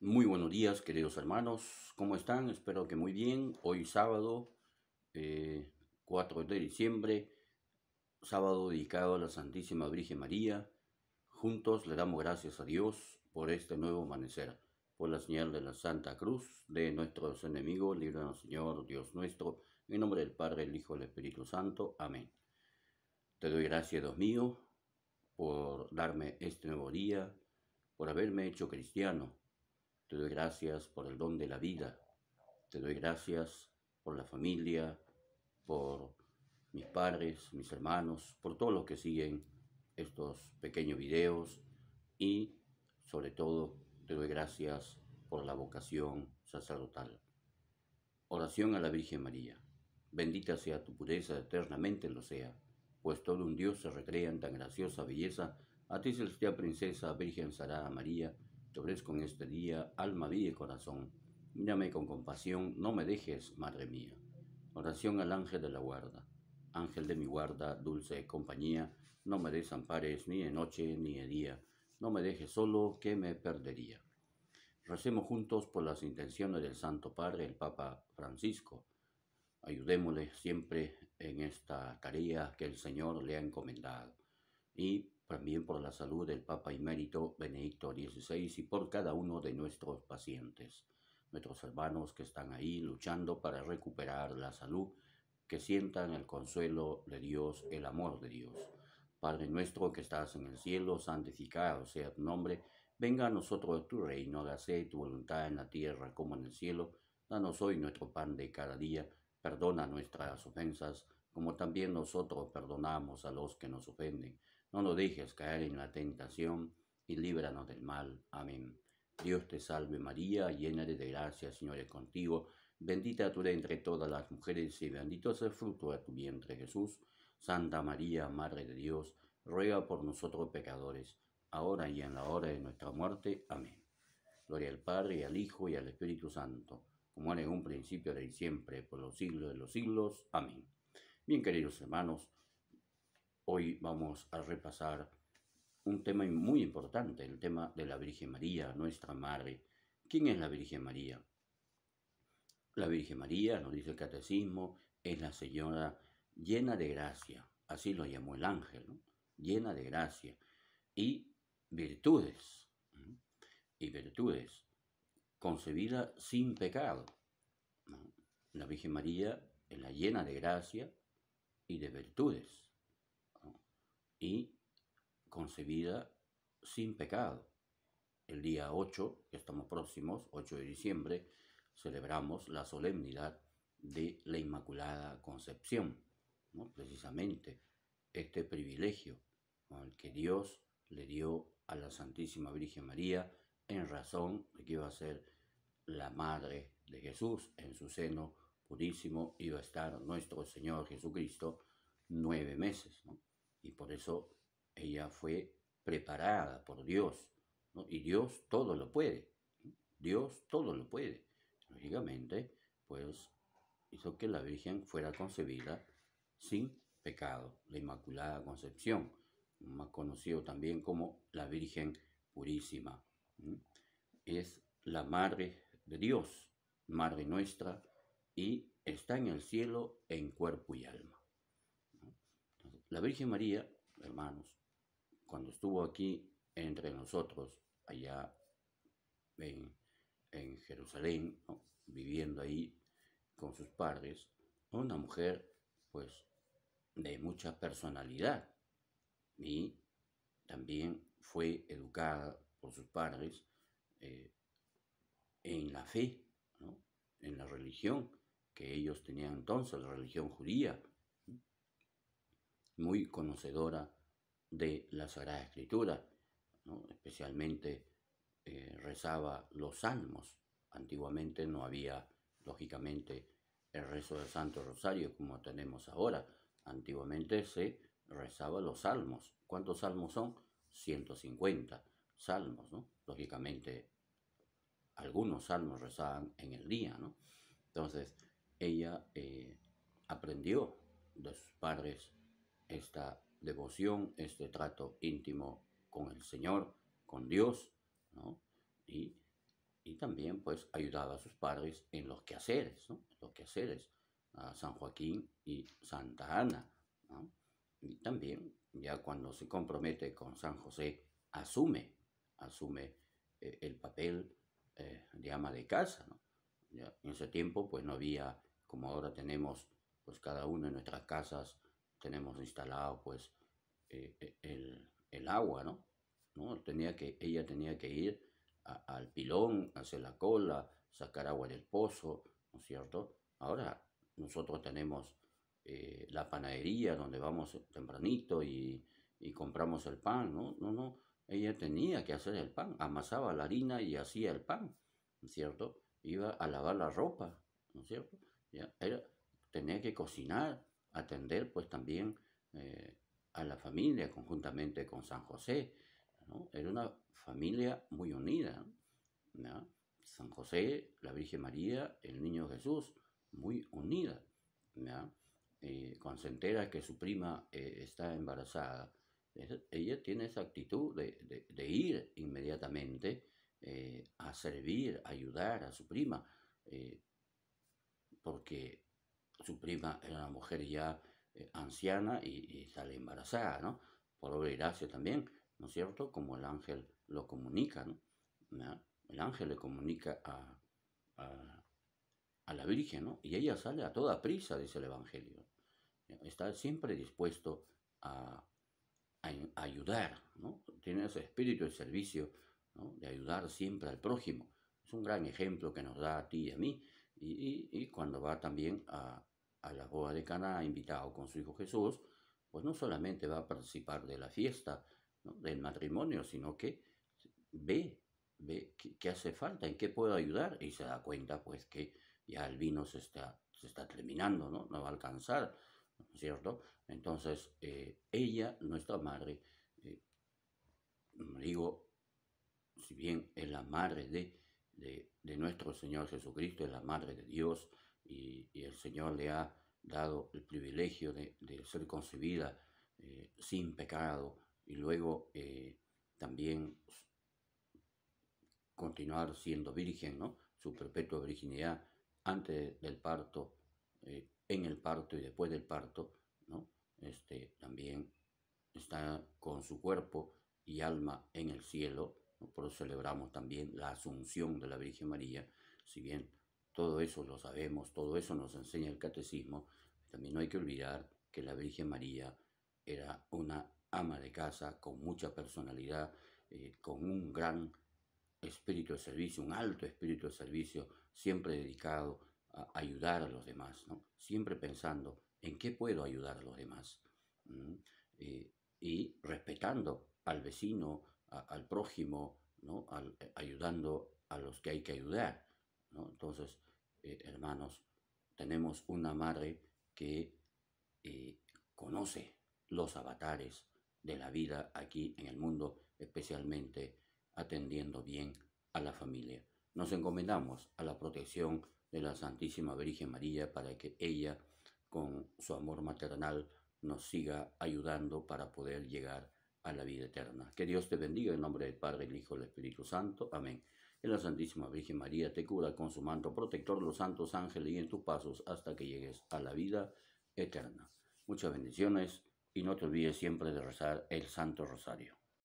Muy buenos días, queridos hermanos. ¿Cómo están? Espero que muy bien. Hoy sábado, 4 eh, de diciembre, sábado dedicado a la Santísima Virgen María. Juntos le damos gracias a Dios por este nuevo amanecer, por la señal de la Santa Cruz de nuestros enemigos. Líbranos, Señor, Dios nuestro, en nombre del Padre, el Hijo y el Espíritu Santo. Amén. Te doy gracias, Dios mío, por darme este nuevo día, por haberme hecho cristiano te doy gracias por el don de la vida. Te doy gracias por la familia, por mis padres, mis hermanos, por todos los que siguen estos pequeños videos y sobre todo te doy gracias por la vocación sacerdotal. Oración a la Virgen María. Bendita sea tu pureza, eternamente lo sea, pues todo un Dios se recrea en tan graciosa belleza. A ti celestial princesa, Virgen Sarada María, te ofrezco en este día alma, vida y corazón. Mírame con compasión, no me dejes, madre mía. Oración al ángel de la guarda. Ángel de mi guarda, dulce compañía, no me desampares ni de noche ni de día. No me dejes solo, que me perdería. Recemos juntos por las intenciones del Santo Padre, el Papa Francisco. Ayudémosle siempre en esta tarea que el Señor le ha encomendado y también por la salud del Papa mérito Benedicto XVI y por cada uno de nuestros pacientes, nuestros hermanos que están ahí luchando para recuperar la salud, que sientan el consuelo de Dios, el amor de Dios. Padre nuestro que estás en el cielo, santificado sea tu nombre, venga a nosotros tu reino, hágase tu voluntad en la tierra como en el cielo, danos hoy nuestro pan de cada día, perdona nuestras ofensas, como también nosotros perdonamos a los que nos ofenden no lo dejes caer en la tentación y líbranos del mal. Amén. Dios te salve María, llena de gracia, Señor es contigo. Bendita tú eres entre todas las mujeres y bendito es el fruto de tu vientre Jesús. Santa María, Madre de Dios, ruega por nosotros pecadores, ahora y en la hora de nuestra muerte. Amén. Gloria al Padre, y al Hijo, y al Espíritu Santo, como era en un principio, ahora siempre, por los siglos de los siglos. Amén. Bien, queridos hermanos, Hoy vamos a repasar un tema muy importante, el tema de la Virgen María, nuestra Madre. ¿Quién es la Virgen María? La Virgen María, nos dice el catecismo, es la señora llena de gracia, así lo llamó el ángel, llena de gracia y virtudes, y virtudes, concebida sin pecado. La Virgen María es la llena de gracia y de virtudes y concebida sin pecado. El día 8, que estamos próximos, 8 de diciembre, celebramos la solemnidad de la Inmaculada Concepción, ¿no? precisamente este privilegio con que Dios le dio a la Santísima Virgen María en razón de que iba a ser la madre de Jesús en su seno purísimo iba a estar nuestro Señor Jesucristo nueve meses. Y por eso ella fue preparada por Dios. Y Dios todo lo puede. Dios todo lo puede. Lógicamente, pues hizo que la Virgen fuera concebida sin pecado, la Inmaculada Concepción, más conocido también como la Virgen Purísima. Es la Madre de Dios, Madre nuestra, y está en el cielo en cuerpo y alma. La Virgen María, hermanos, cuando estuvo aquí entre nosotros, allá en, Jerusalén, viviendo ahí con sus padres, una mujer pues de mucha personalidad y también fue educada por sus padres eh, en la fe, en la religión que ellos tenían entonces, la religión judía, muy conocedora de la Sagrada Escritura, especialmente eh, rezaba los salmos. Antiguamente no había, lógicamente, el rezo del Santo Rosario como tenemos ahora. Antiguamente se rezaba los salmos. ¿Cuántos salmos son? 150 salmos, Lógicamente, algunos salmos rezaban en el día, ¿no? Entonces, ella eh, aprendió de sus padres esta devoción, este trato íntimo con el Señor, con Dios, ¿no? Y, también pues ayudaba a sus padres en los quehaceres, ¿no? Los quehaceres, a San Joaquín y Santa Ana, ¿no? Y también ya cuando se compromete con San José, asume, asume eh, el papel eh, de ama de casa, en ese tiempo pues no había, como ahora tenemos, pues cada uno en nuestras casas, tenemos instalado pues eh, eh, el, agua, ¿no? ¿no? Tenía que, ella tenía que ir al pilón, hacer la cola, sacar agua del pozo, ¿no es cierto? Ahora nosotros tenemos eh, la panadería donde vamos tempranito y, compramos el pan, ¿no? No, no, ella tenía que hacer el pan, amasaba la harina y hacía el pan, ¿no es cierto? Iba a lavar la ropa, ¿no es cierto? Ya, tenía que cocinar, atender pues también eh, a la familia conjuntamente con San José. Era una familia muy unida. San José, la Virgen María, el Niño Jesús, muy unida. ¿no? Eh, cuando se entera que su prima eh, está embarazada, ella tiene esa actitud de, ir inmediatamente a servir, a ayudar a su prima, porque su prima era una mujer ya eh, anciana y, sale embarazada, ¿no? Por obra y gracia también, ¿no es cierto? Como el ángel lo comunica, ¿no? El ángel le comunica a, la Virgen, ¿no? Y ella sale a toda prisa, dice el Evangelio. Está siempre dispuesto a, a ayudar, ¿no? Tiene ese espíritu de servicio, ¿no? De ayudar siempre al prójimo. Es un gran ejemplo que nos da a ti y a mí y, cuando va también a, la boda de Cana, invitado con su hijo Jesús, pues no solamente va a participar de la fiesta, del matrimonio, sino que ve, ve qué, hace falta, en qué puedo ayudar, y se da cuenta pues que ya el vino se está, se está terminando, ¿no? va a alcanzar, cierto? Entonces, eh, ella, nuestra madre, eh, digo, si bien es la madre de de nuestro Señor Jesucristo, es la Madre de Dios y, el Señor le ha dado el privilegio de, ser concebida eh, sin pecado y luego eh, también continuar siendo virgen, ¿no? su perpetua virginidad antes del parto, eh, en el parto y después del parto, ¿no? este, también está con su cuerpo y alma en el cielo por eso celebramos también la asunción de la Virgen María. Si bien todo eso lo sabemos, todo eso nos enseña el catecismo, también no hay que olvidar que la Virgen María era una ama de casa con mucha personalidad, eh, con un gran espíritu de servicio, un alto espíritu de servicio, siempre dedicado a ayudar a los demás, ¿no? siempre pensando en qué puedo ayudar a los demás eh, y respetando al vecino, al prójimo, ¿no? Eh, ayudando a los que hay que ayudar. ¿no? Entonces, eh, hermanos, tenemos una madre que eh, conoce los avatares de la vida aquí en el mundo, especialmente atendiendo bien a la familia. Nos encomendamos a la protección de la Santísima Virgen María para que ella, con su amor maternal, nos siga ayudando para poder llegar a la vida eterna. Que Dios te bendiga en nombre del Padre, el Hijo y el Espíritu Santo. Amén. En la Santísima Virgen María te cura con su manto protector los santos ángeles y en tus pasos hasta que llegues a la vida eterna. Muchas bendiciones y no te olvides siempre de rezar el Santo Rosario.